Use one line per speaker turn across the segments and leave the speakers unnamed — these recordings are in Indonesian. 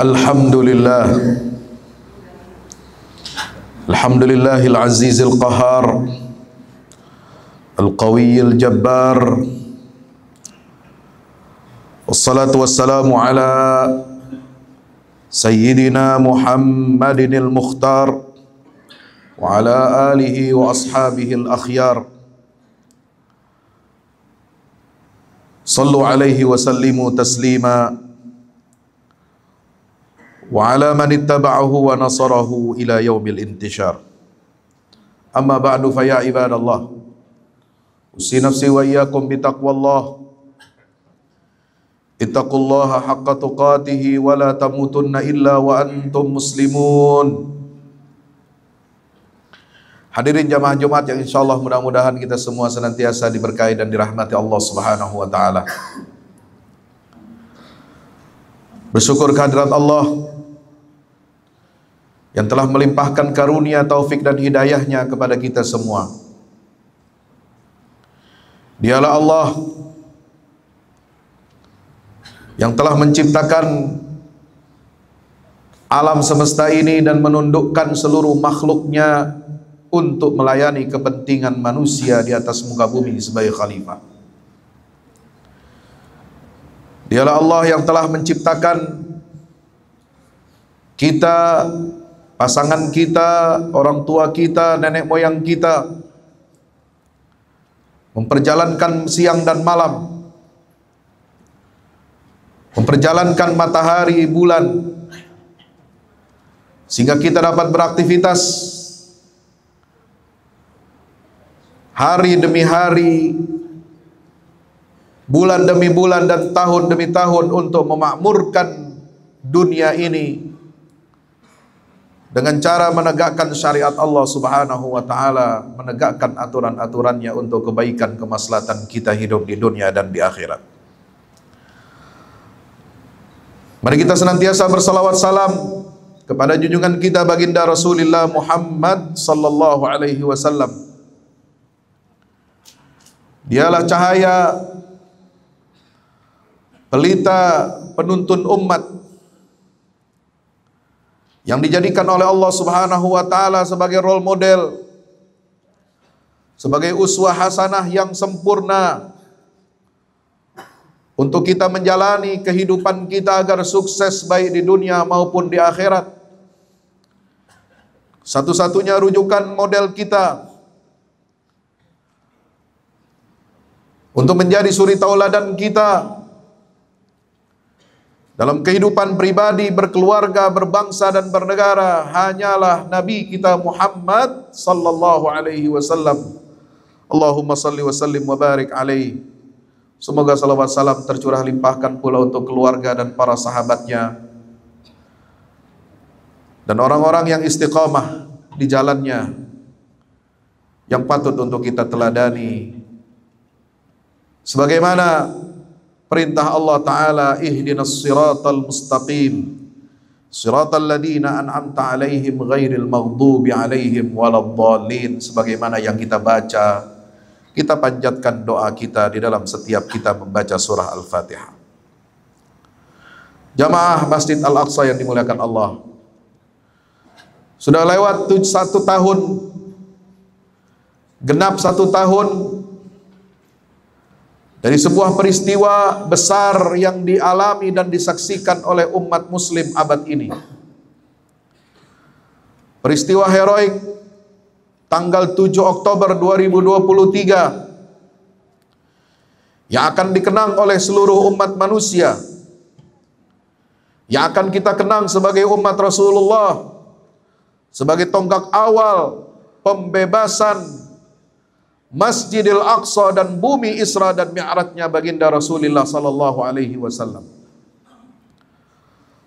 الحمد لله الحمد لله العزيز القهار القوي الجبار والصلاة والسلام على سيدنا محمد المختار وعلى آله وأصحابه الأخيار صلوا عليه وسلموا تسليماً wa ala man ittaba'ahu wa nasarahu ila yaumil intishar. Amma ba'du fa ya ibadallah. Usi nafsi wa iyyakum bi taqwallah. Ittaqullaha haqqa tuqatihi wa la tamutunna Hadirin jamaah Jumat yang insya Allah mudah-mudahan kita semua senantiasa diberkahi dan dirahmati Allah Subhanahu wa taala. Bersyukur kehadirat Allah yang telah melimpahkan karunia, taufik dan hidayahnya kepada kita semua. Dialah Allah yang telah menciptakan alam semesta ini dan menundukkan seluruh makhluknya untuk melayani kepentingan manusia di atas muka bumi sebagai khalifah. Dialah Allah yang telah menciptakan kita pasangan kita, orang tua kita, nenek moyang kita, memperjalankan siang dan malam, memperjalankan matahari, bulan, sehingga kita dapat beraktivitas hari demi hari, bulan demi bulan dan tahun demi tahun untuk memakmurkan dunia ini dengan cara menegakkan syariat Allah Subhanahu wa taala, menegakkan aturan-aturannya untuk kebaikan kemaslahatan kita hidup di dunia dan di akhirat.
Mari kita senantiasa bersalawat
salam kepada junjungan kita baginda Rasulullah Muhammad sallallahu alaihi wasallam. Dialah cahaya pelita penuntun umat yang dijadikan oleh Allah Subhanahu wa taala sebagai role model sebagai uswah hasanah yang sempurna untuk kita menjalani kehidupan kita agar sukses baik di dunia maupun di akhirat. Satu-satunya rujukan model kita untuk menjadi suri tauladan kita dalam kehidupan pribadi, berkeluarga, berbangsa dan bernegara hanyalah Nabi kita Muhammad sallallahu alaihi wasallam. Allahumma salli wa sallim wa barik alaihi. Semoga salawat salam tercurah limpahkan pula untuk keluarga dan para sahabatnya. Dan orang-orang yang istiqomah di jalannya yang patut untuk kita teladani. Sebagaimana perintah Allah Ta'ala ihdinas siratal mustaqim siratal ladina an'amta alaihim ghairil maghdubi alaihim waladhalin sebagaimana yang kita baca kita panjatkan doa kita di dalam setiap kita membaca surah Al-Fatihah Jamaah Masjid Al-Aqsa yang dimuliakan Allah sudah lewat satu tahun genap satu tahun dari sebuah peristiwa besar yang dialami dan disaksikan oleh umat muslim abad ini. Peristiwa heroik tanggal 7 Oktober 2023 yang akan dikenang oleh seluruh umat manusia yang akan kita kenang sebagai umat Rasulullah sebagai tonggak awal pembebasan Masjidil Aqsa dan bumi Isra dan Mi'rajnya baginda Rasulullah sallallahu alaihi wasallam.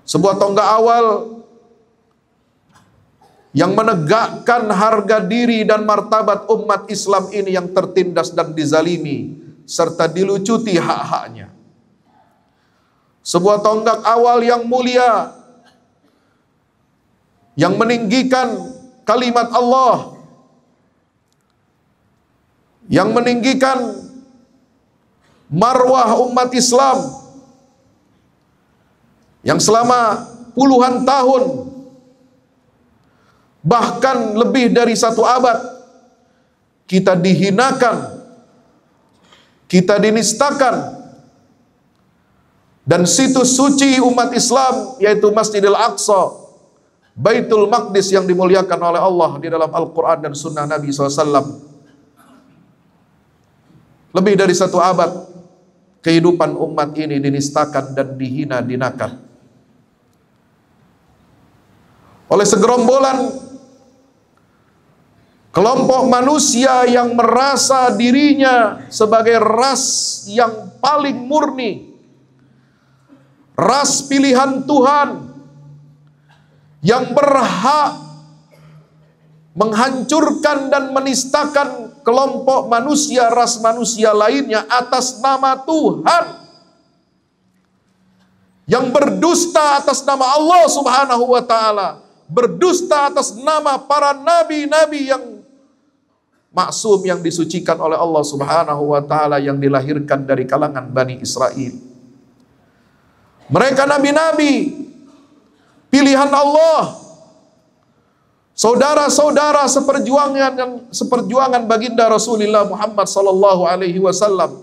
Sebuah tonggak awal yang menegakkan harga diri dan martabat umat Islam ini yang tertindas dan dizalimi serta dilucuti hak-haknya. Sebuah tonggak awal yang mulia yang meninggikan kalimat Allah yang meninggikan marwah umat Islam yang selama puluhan tahun bahkan lebih dari satu abad kita dihinakan kita dinistakan dan situs suci umat Islam yaitu Masjidil Aqsa Baitul Maqdis yang dimuliakan oleh Allah di dalam Al-Quran dan Sunnah Nabi SAW lebih dari satu abad kehidupan umat ini dinistakan dan dihina dinakan. Oleh segerombolan kelompok manusia yang merasa dirinya sebagai ras yang paling murni, ras pilihan Tuhan yang berhak menghancurkan dan menistakan kelompok manusia, ras manusia lainnya atas nama Tuhan. Yang berdusta atas nama Allah subhanahu wa ta'ala. Berdusta atas nama para nabi-nabi yang maksum yang disucikan oleh Allah subhanahu wa ta'ala yang dilahirkan dari kalangan Bani Israel. Mereka nabi-nabi, pilihan Allah, Saudara-saudara seperjuangan yang seperjuangan baginda Rasulullah Muhammad sallallahu alaihi wasallam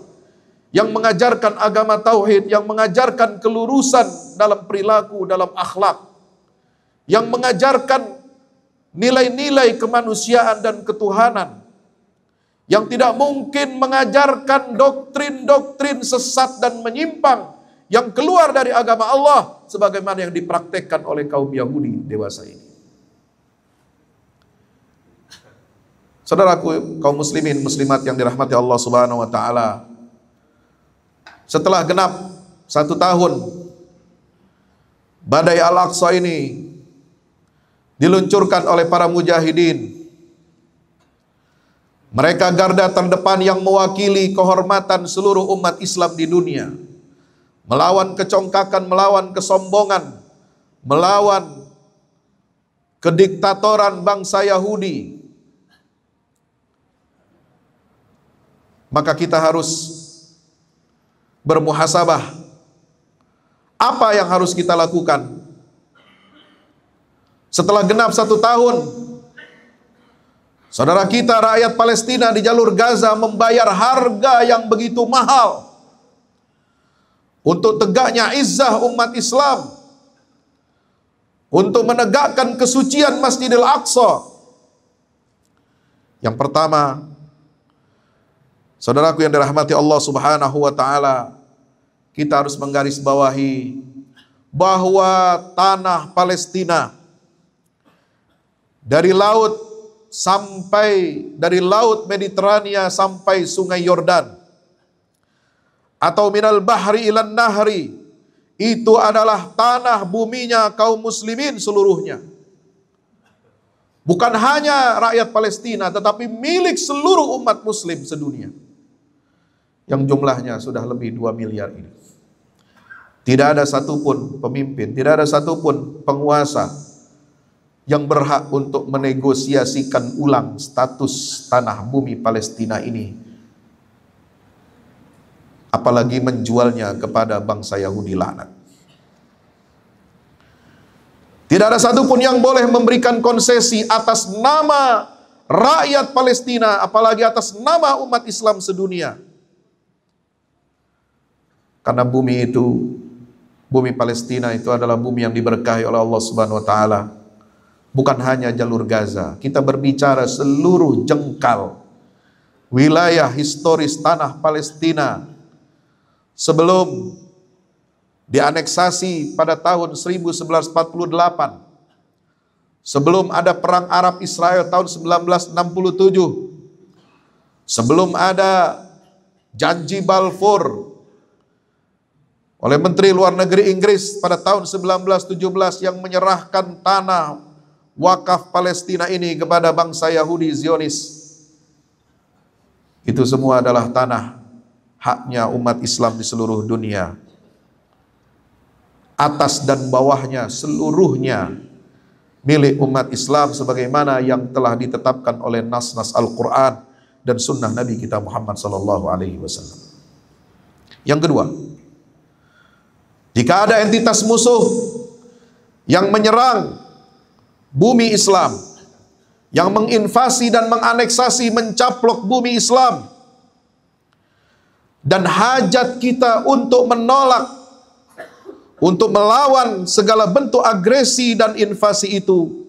yang mengajarkan agama tauhid, yang mengajarkan kelurusan dalam perilaku, dalam akhlak, yang mengajarkan nilai-nilai kemanusiaan dan ketuhanan, yang tidak mungkin mengajarkan doktrin-doktrin sesat dan menyimpang yang keluar dari agama Allah sebagaimana yang dipraktekkan oleh kaum Yahudi dewasa ini. Saudaraku kaum muslimin muslimat yang dirahmati Allah Subhanahu wa taala. Setelah genap satu tahun badai Al-Aqsa ini diluncurkan oleh para mujahidin. Mereka garda terdepan yang mewakili kehormatan seluruh umat Islam di dunia. Melawan kecongkakan, melawan kesombongan, melawan kediktatoran bangsa Yahudi, maka kita harus bermuhasabah. Apa yang harus kita lakukan? Setelah genap satu tahun, saudara kita rakyat Palestina di jalur Gaza membayar harga yang begitu mahal untuk tegaknya izah umat Islam, untuk menegakkan kesucian Masjidil Aqsa. Yang pertama, Saudaraku yang dirahmati Allah Subhanahu wa taala, kita harus menggarisbawahi bahwa tanah Palestina dari laut sampai dari laut Mediterania sampai Sungai Yordan atau minal bahri ilan nahri itu adalah tanah buminya kaum muslimin seluruhnya. Bukan hanya rakyat Palestina tetapi milik seluruh umat muslim sedunia yang jumlahnya sudah lebih 2 miliar ini. Tidak ada satupun pemimpin, tidak ada satupun penguasa yang berhak untuk menegosiasikan ulang status tanah bumi Palestina ini. Apalagi menjualnya kepada bangsa Yahudi laknat. Tidak ada satupun yang boleh memberikan konsesi atas nama rakyat Palestina, apalagi atas nama umat Islam sedunia karena bumi itu bumi Palestina itu adalah bumi yang diberkahi oleh Allah Subhanahu wa taala. Bukan hanya jalur Gaza. Kita berbicara seluruh jengkal wilayah historis tanah Palestina sebelum dianeksasi pada tahun 1948. Sebelum ada perang Arab Israel tahun 1967. Sebelum ada janji Balfour oleh Menteri Luar Negeri Inggris pada tahun 1917 yang menyerahkan tanah wakaf Palestina ini kepada bangsa Yahudi Zionis. Itu semua adalah tanah haknya umat Islam di seluruh dunia. Atas dan bawahnya seluruhnya milik umat Islam sebagaimana yang telah ditetapkan oleh nas-nas Al-Qur'an dan sunnah Nabi kita Muhammad sallallahu alaihi wasallam. Yang kedua, jika ada entitas musuh yang menyerang bumi Islam, yang menginvasi dan menganeksasi, mencaplok bumi Islam, dan hajat kita untuk menolak, untuk melawan segala bentuk agresi dan invasi itu,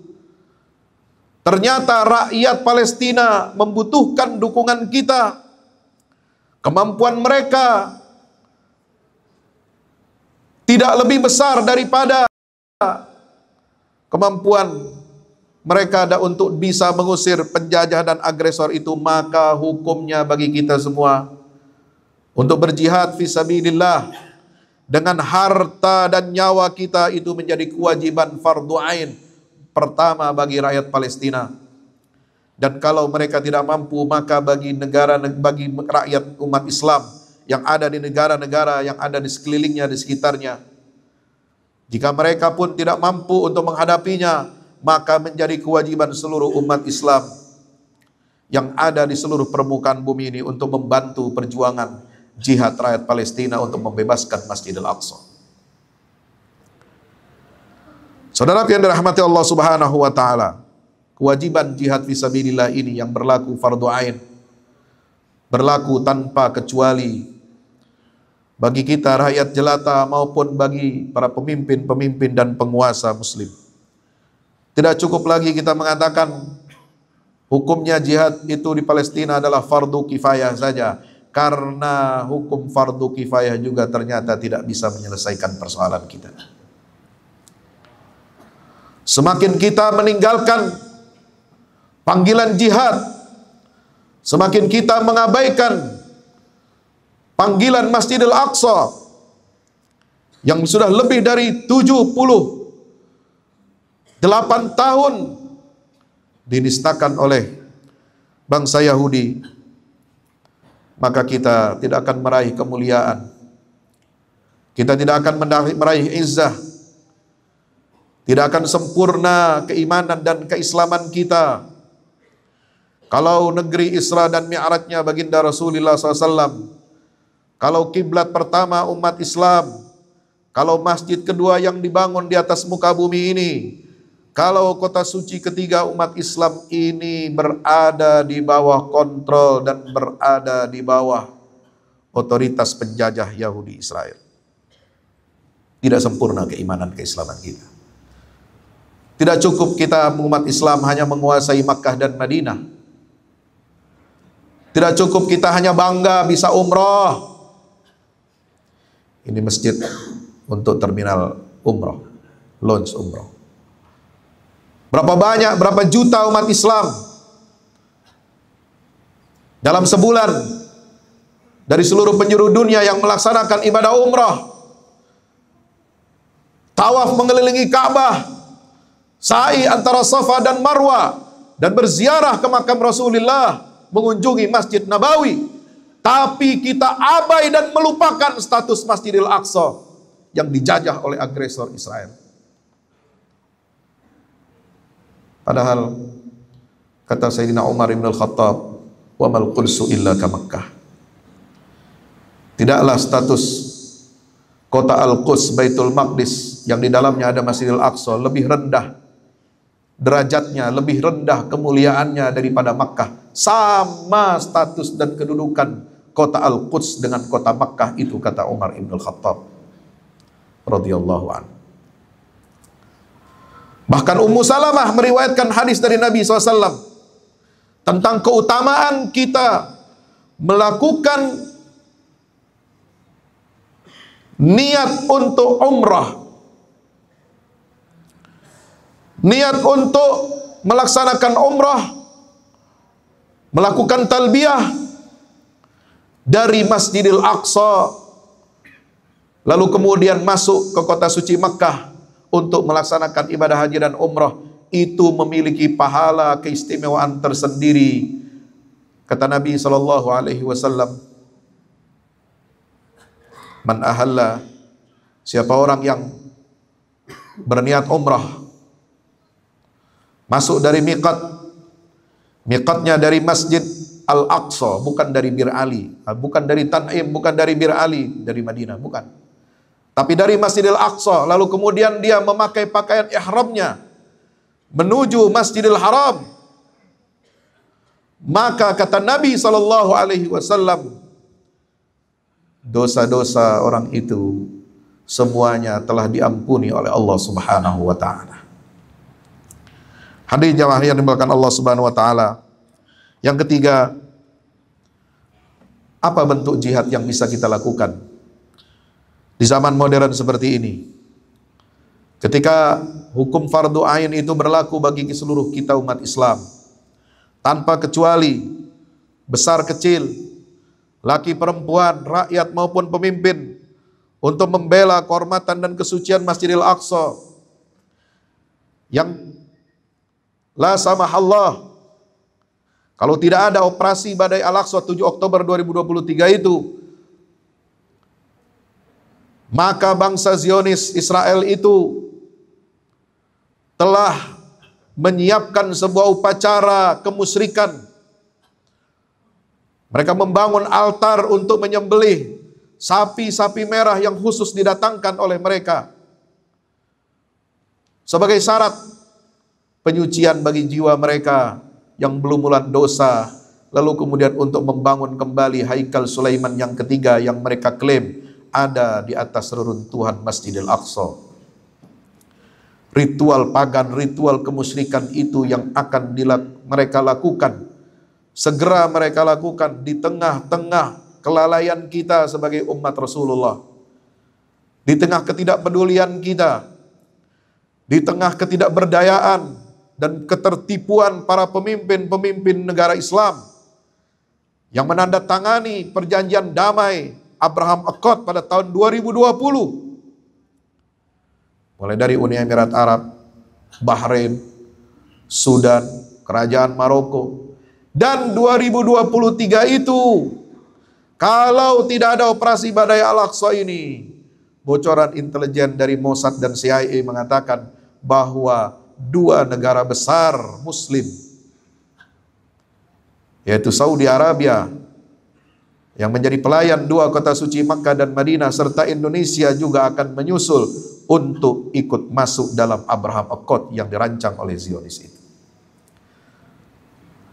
ternyata rakyat Palestina membutuhkan dukungan kita, kemampuan mereka tidak lebih besar daripada kemampuan mereka ada untuk bisa mengusir penjajah dan agresor itu maka hukumnya bagi kita semua untuk berjihad fisabilillah dengan harta dan nyawa kita itu menjadi kewajiban fardu ain pertama bagi rakyat Palestina dan kalau mereka tidak mampu maka bagi negara bagi rakyat umat Islam yang ada di negara-negara yang ada di sekelilingnya, di sekitarnya. Jika mereka pun tidak mampu untuk menghadapinya, maka menjadi kewajiban seluruh umat Islam yang ada di seluruh permukaan bumi ini untuk membantu perjuangan jihad rakyat Palestina untuk membebaskan Masjidil Aqsa. Saudara yang dirahmati Allah Subhanahu wa taala, kewajiban jihad fisabilillah ini yang berlaku fardu ain berlaku tanpa kecuali bagi kita rakyat jelata maupun bagi para pemimpin-pemimpin dan penguasa muslim. Tidak cukup lagi kita mengatakan hukumnya jihad itu di Palestina adalah fardu kifayah saja karena hukum fardu kifayah juga ternyata tidak bisa menyelesaikan persoalan kita. Semakin kita meninggalkan panggilan jihad Semakin kita mengabaikan panggilan Masjidil Aqsa yang sudah lebih dari 70 8 tahun dinistakan oleh bangsa Yahudi maka kita tidak akan meraih kemuliaan kita tidak akan meraih izzah tidak akan sempurna keimanan dan keislaman kita kalau negeri Isra dan Mi'rajnya baginda Rasulullah SAW, kalau kiblat pertama umat Islam, kalau masjid kedua yang dibangun di atas muka bumi ini, kalau kota suci ketiga umat Islam ini berada di bawah kontrol dan berada di bawah otoritas penjajah Yahudi Israel. Tidak sempurna keimanan keislaman kita. Tidak cukup kita umat Islam hanya menguasai Makkah dan Madinah tidak cukup kita hanya bangga bisa umroh. Ini masjid untuk terminal umroh, launch umroh. Berapa banyak, berapa juta umat Islam dalam sebulan dari seluruh penjuru dunia yang melaksanakan ibadah umroh, tawaf mengelilingi Ka'bah, sa'i antara Safa dan Marwa, dan berziarah ke makam Rasulullah mengunjungi Masjid Nabawi, tapi kita abai dan melupakan status Masjidil Aqsa yang dijajah oleh agresor Israel. Padahal kata Sayyidina Umar bin Al-Khattab, "Wa mal qudsu illa ka Makkah." Tidaklah status kota Al-Quds Baitul Maqdis yang di dalamnya ada Masjidil Aqsa lebih rendah derajatnya, lebih rendah kemuliaannya daripada Makkah sama status dan kedudukan kota Al-Quds dengan kota Makkah itu kata Umar Ibn Khattab radhiyallahu an. Bahkan Ummu Salamah meriwayatkan hadis dari Nabi SAW tentang keutamaan kita melakukan niat untuk umrah niat untuk melaksanakan umrah melakukan talbiyah dari Masjidil Aqsa lalu kemudian masuk ke kota suci Mekah untuk melaksanakan ibadah haji dan umrah itu memiliki pahala keistimewaan tersendiri kata Nabi sallallahu alaihi wasallam man ahalla siapa orang yang berniat umrah masuk dari miqat Miqatnya dari Masjid Al-Aqsa, bukan dari Bir Ali, ah, bukan dari Tan'im, bukan dari Bir Ali, dari Madinah, bukan. Tapi dari Masjidil Aqsa, lalu kemudian dia memakai pakaian ihramnya menuju Masjidil Haram. Maka kata Nabi sallallahu alaihi wasallam, dosa-dosa orang itu semuanya telah diampuni oleh Allah Subhanahu wa taala. Hadis jamaah yang dimulakan Allah Subhanahu wa taala. Yang ketiga, apa bentuk jihad yang bisa kita lakukan di zaman modern seperti ini? Ketika hukum fardu ain itu berlaku bagi seluruh kita umat Islam tanpa kecuali besar kecil, laki perempuan, rakyat maupun pemimpin untuk membela kehormatan dan kesucian Masjidil Aqsa yang La samahallah. Kalau tidak ada operasi badai al 7 Oktober 2023 itu, maka bangsa Zionis Israel itu telah menyiapkan sebuah upacara kemusyrikan. Mereka membangun altar untuk menyembelih sapi-sapi merah yang khusus didatangkan oleh mereka sebagai syarat penyucian bagi jiwa mereka yang belum bulan dosa, lalu kemudian untuk membangun kembali Haikal Sulaiman yang ketiga yang mereka klaim ada di atas reruntuhan Masjidil Aqsa. Ritual pagan, ritual kemusyrikan itu yang akan dilak mereka lakukan. Segera mereka lakukan di tengah-tengah kelalaian kita sebagai umat Rasulullah. Di tengah ketidakpedulian kita, di tengah ketidakberdayaan, dan ketertipuan para pemimpin-pemimpin negara Islam yang menandatangani perjanjian damai Abraham Accord pada tahun 2020. Mulai dari Uni Emirat Arab, Bahrain, Sudan, Kerajaan Maroko. Dan 2023 itu kalau tidak ada operasi badai Al-Aqsa ini, bocoran intelijen dari Mossad dan CIA mengatakan bahwa dua negara besar muslim yaitu Saudi Arabia yang menjadi pelayan dua kota suci Makkah dan Madinah serta Indonesia juga akan menyusul untuk ikut masuk dalam Abraham Accord yang dirancang oleh Zionis itu.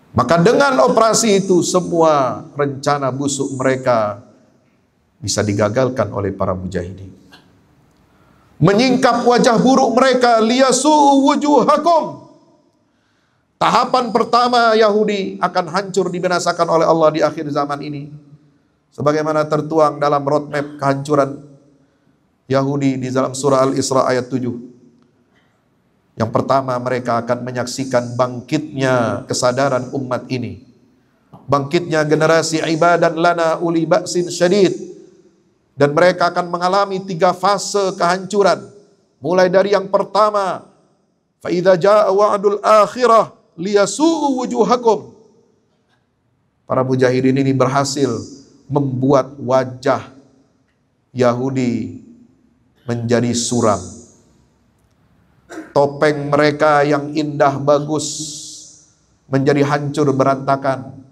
Maka dengan operasi itu semua rencana busuk mereka bisa digagalkan oleh para mujahidin menyingkap wajah buruk mereka liyasu wujuhakum tahapan pertama Yahudi akan hancur dibinasakan oleh Allah di akhir zaman ini sebagaimana tertuang dalam roadmap kehancuran Yahudi di dalam surah Al-Isra ayat 7 yang pertama mereka akan menyaksikan bangkitnya kesadaran umat ini bangkitnya generasi ibadan lana uli baksin syadid dan mereka akan mengalami tiga fase kehancuran. Mulai dari yang pertama, فَإِذَا jaa وَعْدُ akhirah liyasu'u wujuhakum. Para mujahidin ini berhasil membuat wajah Yahudi menjadi suram. Topeng mereka yang indah bagus menjadi hancur berantakan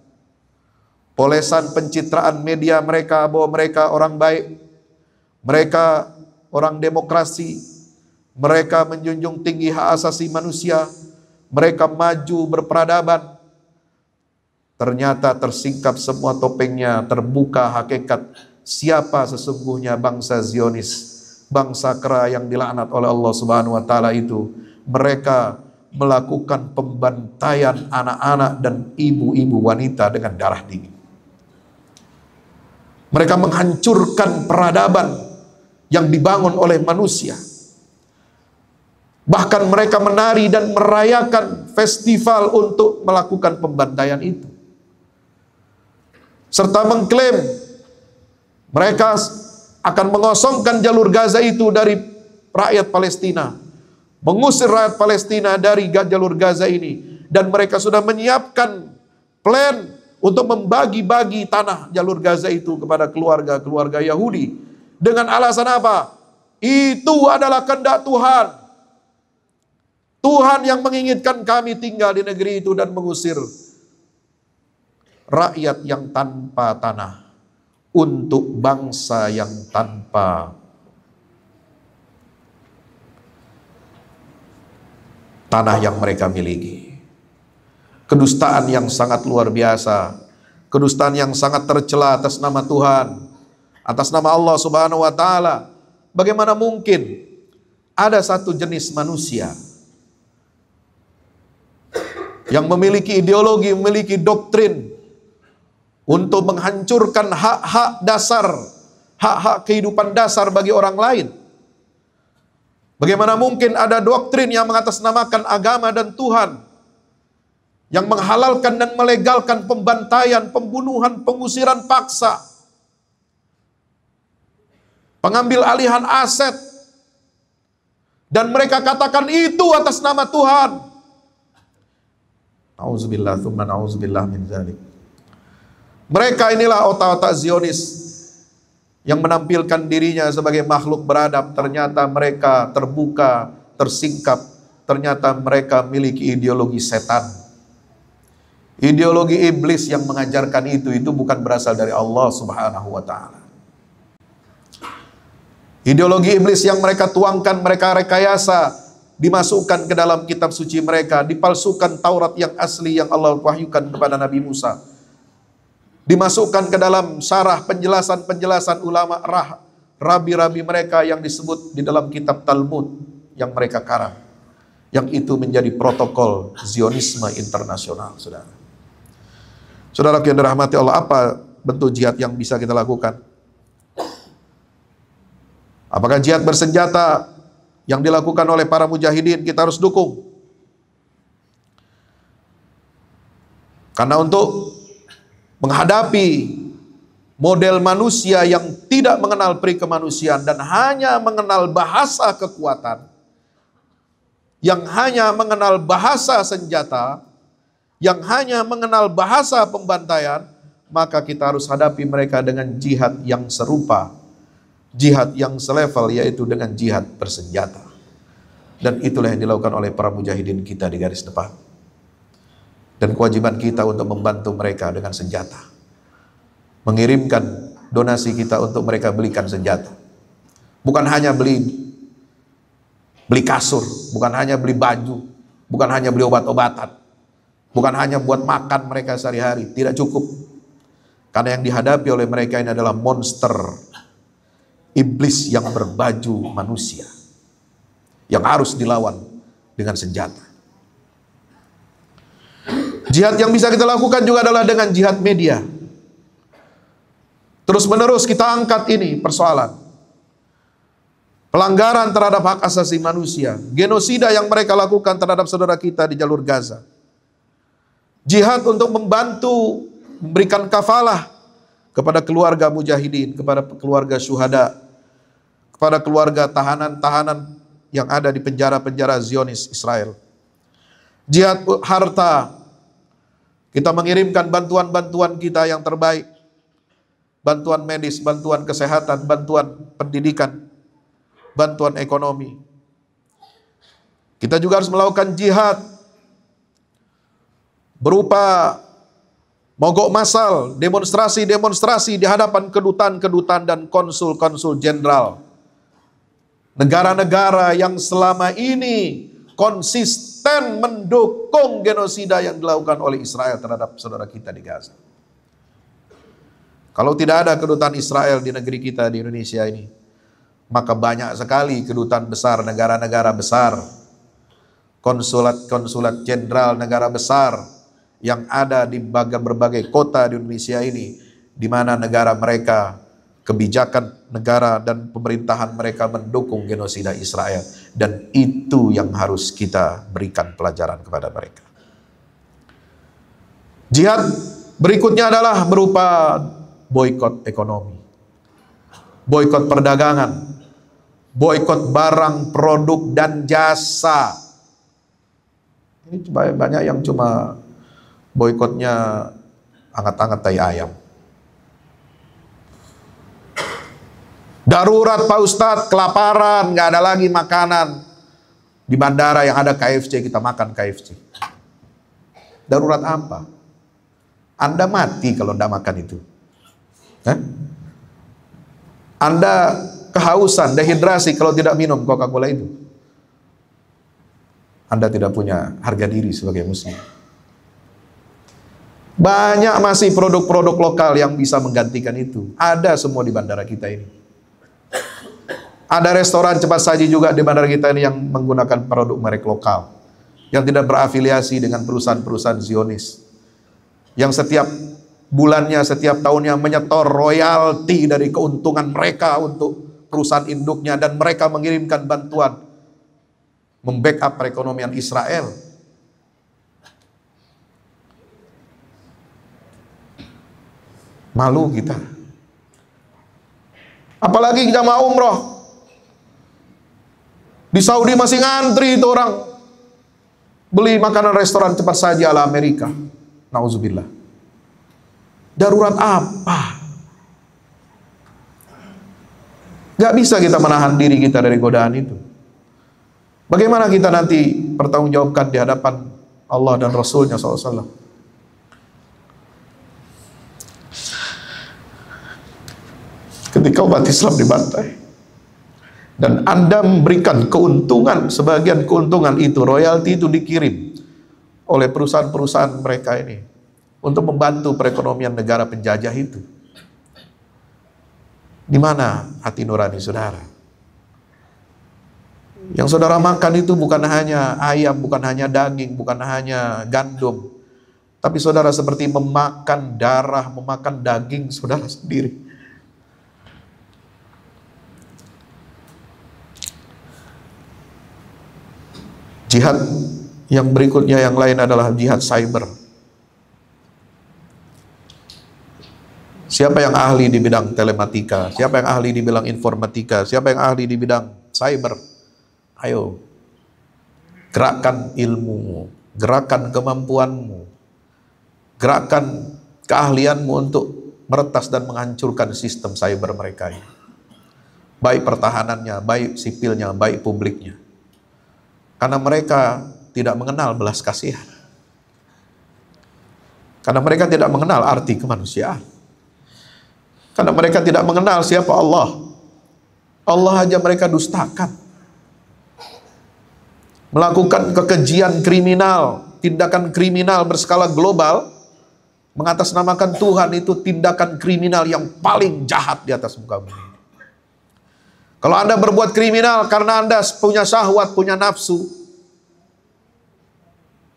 polesan pencitraan media mereka bahwa mereka orang baik, mereka orang demokrasi, mereka menjunjung tinggi hak asasi manusia, mereka maju berperadaban. Ternyata tersingkap semua topengnya, terbuka hakikat siapa sesungguhnya bangsa Zionis, bangsa kera yang dilaknat oleh Allah Subhanahu wa taala itu. Mereka melakukan pembantaian anak-anak dan ibu-ibu wanita dengan darah dingin. Mereka menghancurkan peradaban yang dibangun oleh manusia. Bahkan mereka menari dan merayakan festival untuk melakukan pembantaian itu. Serta mengklaim mereka akan mengosongkan jalur Gaza itu dari rakyat Palestina. Mengusir rakyat Palestina dari jalur Gaza ini. Dan mereka sudah menyiapkan plan untuk membagi-bagi tanah jalur Gaza itu kepada keluarga-keluarga Yahudi. Dengan alasan apa? Itu adalah kehendak Tuhan. Tuhan yang menginginkan kami tinggal di negeri itu dan mengusir rakyat yang tanpa tanah untuk bangsa yang tanpa tanah yang mereka miliki kedustaan yang sangat luar biasa, kedustaan yang sangat tercela atas nama Tuhan, atas nama Allah Subhanahu wa taala. Bagaimana mungkin ada satu jenis manusia yang memiliki ideologi, memiliki doktrin untuk menghancurkan hak-hak dasar, hak-hak kehidupan dasar bagi orang lain. Bagaimana mungkin ada doktrin yang mengatasnamakan agama dan Tuhan yang menghalalkan dan melegalkan pembantaian, pembunuhan, pengusiran paksa, pengambil alihan aset, dan mereka katakan itu atas nama Tuhan. Auzubillah, thumma auzubillah min zalik. Mereka inilah otak-otak Zionis yang menampilkan dirinya sebagai makhluk beradab. Ternyata mereka terbuka, tersingkap. Ternyata mereka miliki ideologi setan. Ideologi iblis yang mengajarkan itu itu bukan berasal dari Allah Subhanahu wa taala. Ideologi iblis yang mereka tuangkan, mereka rekayasa, dimasukkan ke dalam kitab suci mereka, dipalsukan Taurat yang asli yang Allah wahyukan kepada Nabi Musa. Dimasukkan ke dalam syarah penjelasan-penjelasan ulama rah, rabi-rabi mereka yang disebut di dalam kitab Talmud yang mereka karang. Yang itu menjadi protokol Zionisme internasional, saudara. Saudara yang dirahmati Allah, apa bentuk jihad yang bisa kita lakukan? Apakah jihad bersenjata yang dilakukan oleh para mujahidin kita harus dukung? Karena untuk menghadapi model manusia yang tidak mengenal pri kemanusiaan dan hanya mengenal bahasa kekuatan, yang hanya mengenal bahasa senjata, yang hanya mengenal bahasa pembantaian, maka kita harus hadapi mereka dengan jihad yang serupa, jihad yang selevel yaitu dengan jihad bersenjata. Dan itulah yang dilakukan oleh para mujahidin kita di garis depan. Dan kewajiban kita untuk membantu mereka dengan senjata. Mengirimkan donasi kita untuk mereka belikan senjata. Bukan hanya beli beli kasur, bukan hanya beli baju, bukan hanya beli obat-obatan, Bukan hanya buat makan mereka sehari-hari, tidak cukup. Karena yang dihadapi oleh mereka ini adalah monster. Iblis yang berbaju manusia. Yang harus dilawan dengan senjata. Jihad yang bisa kita lakukan juga adalah dengan jihad media. Terus menerus kita angkat ini persoalan. Pelanggaran terhadap hak asasi manusia. Genosida yang mereka lakukan terhadap saudara kita di jalur Gaza jihad untuk membantu memberikan kafalah kepada keluarga mujahidin, kepada keluarga syuhada, kepada keluarga tahanan-tahanan yang ada di penjara-penjara Zionis Israel. Jihad harta, kita mengirimkan bantuan-bantuan kita yang terbaik, bantuan medis, bantuan kesehatan, bantuan pendidikan, bantuan ekonomi. Kita juga harus melakukan jihad berupa mogok masal demonstrasi-demonstrasi di hadapan kedutaan-kedutaan dan konsul-konsul jenderal. Negara-negara yang selama ini konsisten mendukung genosida yang dilakukan oleh Israel terhadap saudara kita di Gaza. Kalau tidak ada kedutaan Israel di negeri kita di Indonesia ini, maka banyak sekali kedutaan besar negara-negara besar, konsulat-konsulat jenderal negara besar, yang ada di berbagai kota di Indonesia ini, di mana negara mereka, kebijakan negara dan pemerintahan mereka mendukung genosida Israel. Dan itu yang harus kita berikan pelajaran kepada mereka. Jihad berikutnya adalah berupa boykot ekonomi, boykot perdagangan, boykot barang, produk, dan jasa. Ini banyak yang cuma boykotnya angkat-angkat tai ayam. Darurat Pak Ustadz, kelaparan, nggak ada lagi makanan. Di bandara yang ada KFC, kita makan KFC. Darurat apa? Anda mati kalau Anda makan itu. Eh? Anda kehausan, dehidrasi kalau tidak minum Coca-Cola itu. Anda tidak punya harga diri sebagai muslim. Banyak masih produk-produk lokal yang bisa menggantikan itu. Ada semua di bandara kita ini. Ada restoran cepat saji juga di bandara kita ini yang menggunakan produk merek lokal. Yang tidak berafiliasi dengan perusahaan-perusahaan Zionis. Yang setiap bulannya, setiap tahunnya menyetor royalti dari keuntungan mereka untuk perusahaan induknya. Dan mereka mengirimkan bantuan. Membackup perekonomian Israel Malu kita. Apalagi kita mau umroh. Di Saudi masih ngantri itu orang. Beli makanan restoran cepat saja ala Amerika. Nauzubillah. Darurat apa? Gak bisa kita menahan diri kita dari godaan itu. Bagaimana kita nanti pertanggungjawabkan di hadapan Allah dan Rasulnya SAW. ketika umat Islam dibantai. Dan Anda memberikan keuntungan, sebagian keuntungan itu, royalti itu dikirim oleh perusahaan-perusahaan mereka ini untuk membantu perekonomian negara penjajah itu. Di mana hati nurani saudara? Yang saudara makan itu bukan hanya ayam, bukan hanya daging, bukan hanya gandum, tapi saudara seperti memakan darah, memakan daging saudara sendiri. Jihad yang berikutnya yang lain adalah jihad cyber. Siapa yang ahli di bidang telematika? Siapa yang ahli di bidang informatika? Siapa yang ahli di bidang cyber? Ayo, gerakan ilmumu, gerakan kemampuanmu, gerakan keahlianmu untuk meretas dan menghancurkan sistem cyber mereka ini. Baik pertahanannya, baik sipilnya, baik publiknya. Karena mereka tidak mengenal belas kasihan. Karena mereka tidak mengenal arti kemanusiaan. Karena mereka tidak mengenal siapa Allah. Allah aja mereka dustakan. Melakukan kekejian kriminal, tindakan kriminal berskala global, mengatasnamakan Tuhan itu tindakan kriminal yang paling jahat di atas muka bumi. Kalau Anda berbuat kriminal karena Anda punya syahwat, punya nafsu,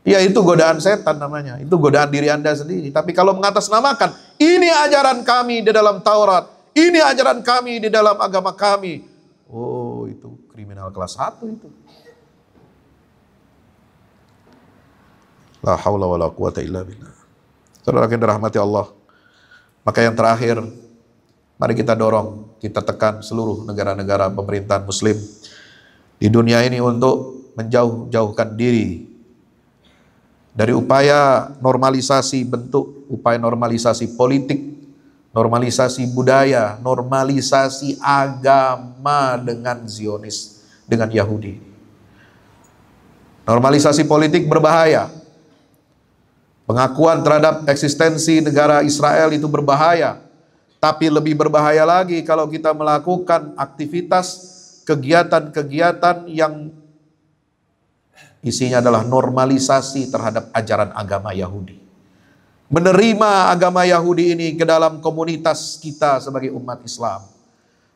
ya itu godaan setan namanya. Itu godaan diri Anda sendiri. Tapi kalau mengatasnamakan, ini ajaran kami di dalam Taurat, ini ajaran kami di dalam agama kami. Oh, itu kriminal kelas satu itu. La haula wa la quwata illa billah. Saudara yang dirahmati Allah. Maka yang terakhir, Mari kita dorong, kita tekan seluruh negara-negara pemerintahan muslim di dunia ini untuk menjauh-jauhkan diri dari upaya normalisasi bentuk, upaya normalisasi politik, normalisasi budaya, normalisasi agama dengan Zionis, dengan Yahudi. Normalisasi politik berbahaya. Pengakuan terhadap eksistensi negara Israel itu berbahaya. Tapi lebih berbahaya lagi kalau kita melakukan aktivitas kegiatan-kegiatan yang isinya adalah normalisasi terhadap ajaran agama Yahudi. Menerima agama Yahudi ini ke dalam komunitas kita sebagai umat Islam.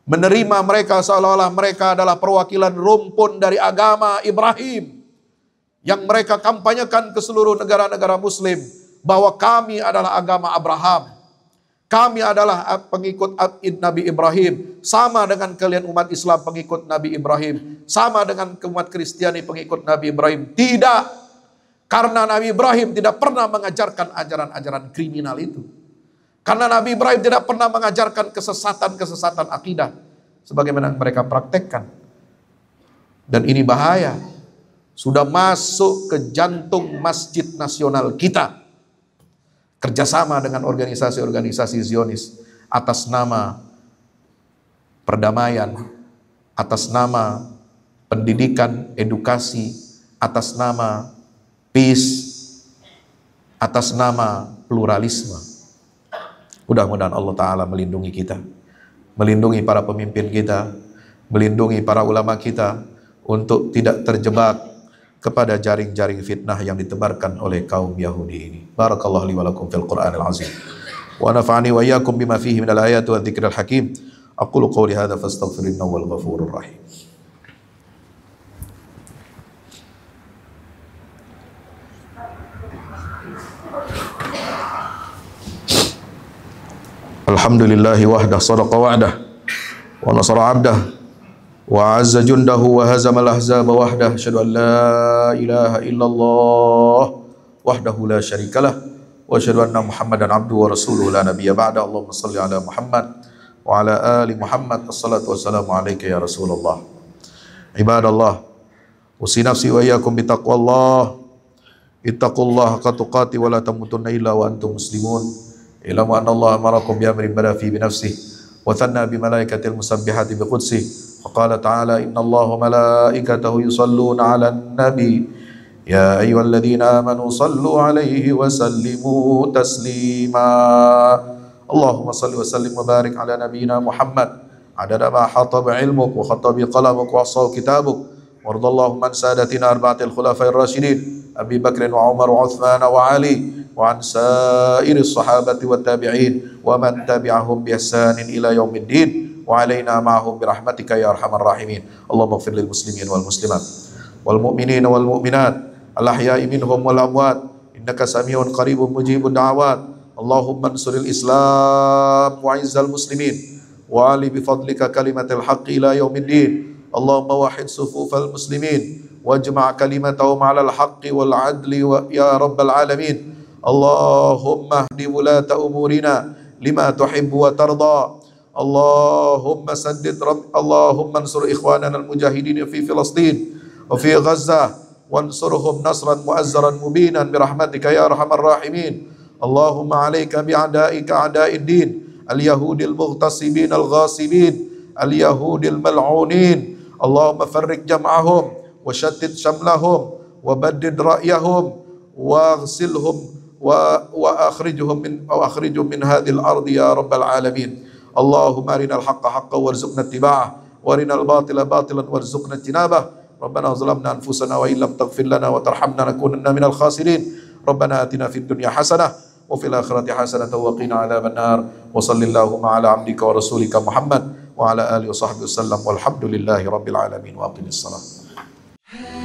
Menerima mereka seolah-olah mereka adalah perwakilan rumpun dari agama Ibrahim. Yang mereka kampanyekan ke seluruh negara-negara muslim. Bahwa kami adalah agama Abraham kami adalah pengikut Nabi Ibrahim, sama dengan kalian umat Islam pengikut Nabi Ibrahim, sama dengan umat Kristiani pengikut Nabi Ibrahim. Tidak, karena Nabi Ibrahim tidak pernah mengajarkan ajaran-ajaran kriminal itu. Karena Nabi Ibrahim tidak pernah mengajarkan kesesatan-kesesatan akidah sebagaimana mereka praktekkan. Dan ini bahaya. Sudah masuk ke jantung masjid nasional kita kerjasama dengan organisasi-organisasi Zionis atas nama perdamaian, atas nama pendidikan, edukasi, atas nama peace, atas nama pluralisme. Mudah-mudahan Allah Ta'ala melindungi kita, melindungi para pemimpin kita, melindungi para ulama kita untuk tidak terjebak kepada jaring-jaring fitnah yang ditebarkan oleh kaum Yahudi ini. Barakallahu li wa fil Qur'anil azim. Wa nafa'ani wa iyyakum bima fihi minal ayati wa dzikril hakim. Aqulu qawli hadha fastaghfirinna wal ghafurur rahim. Alhamdulillahi wahdah sadaqa wa'dah wa nasara 'abdah وعز جنده وهزم الأحزاب وحده أشهد أن لا إله إلا الله وحده لا شريك له وأشهد أن محمدا عبده ورسوله لا نبي بعد اللهم صل على محمد وعلى آل محمد الصلاة والسلام عليك يا رسول الله عباد الله أوصي نفسي وإياكم بتقوى الله اتقوا الله حق تقاته ولا تموتن إلا وأنتم مسلمون اعلموا أن الله أمركم بأمر بلا فيه بنفسه وثنى بملائكة المسبحات بقدسه وقال تعالى إن الله وملائكته يصلون على النبي يا أيها الذين آمنوا صلوا عليه وسلموا تسليما اللهم صل وسلم وبارك على نبينا محمد عدد ما حطب علمك وخطب قلمك وعصاه كتابك وارض اللهم عن سادتنا أربعة الخلفاء الراشدين أبي بكر وعمر وعثمان وعلي وعن سائر الصحابة والتابعين ومن تبعهم بإحسان إلى يوم الدين wa alaina ma'hum bi rahmatika ya arhamar rahimin Allahumma ighfir lil muslimin wal muslimat wal mu'minina wal mu'minat al ahya'i minhum wal amwat innaka samiun qaribun mujibud da'awat Allahumma ansuril islam wa izzal muslimin wa ali bi fadlika kalimatil haqqi ila yaumiddin Allahumma wahid sufufal muslimin واجمع كلمتهم على الحق والعدل و... يا رب العالمين اللهم اهد ولاة أمورنا لما تحب وترضى اللهم سدد رب اللهم انصر إخواننا المجاهدين في فلسطين وفي غزة وانصرهم نصرا مؤزرا مبينا برحمتك يا أرحم الراحمين اللهم عليك بأعدائك أعداء الدين اليهود المغتصبين الغاصبين اليهود الملعونين اللهم فرق جمعهم وشتت شملهم وبدد رأيهم واغسلهم وأخرجهم من, وأخرجهم من هذه الأرض يا رب العالمين اللهم أرنا الحق حقا وارزقنا اتباعه وارنا الباطل باطلا وارزقنا اجتنابه ربنا ظلمنا أنفسنا وإن لم تغفر لنا وترحمنا لنكونن من الخاسرين ربنا آتنا في الدنيا حسنة وفي الآخرة حسنة وقنا عذاب النار وصل اللهم على عبدك ورسولك محمد وعلى آله وصحبه وسلم والحمد لله رب العالمين وأقم الصلاة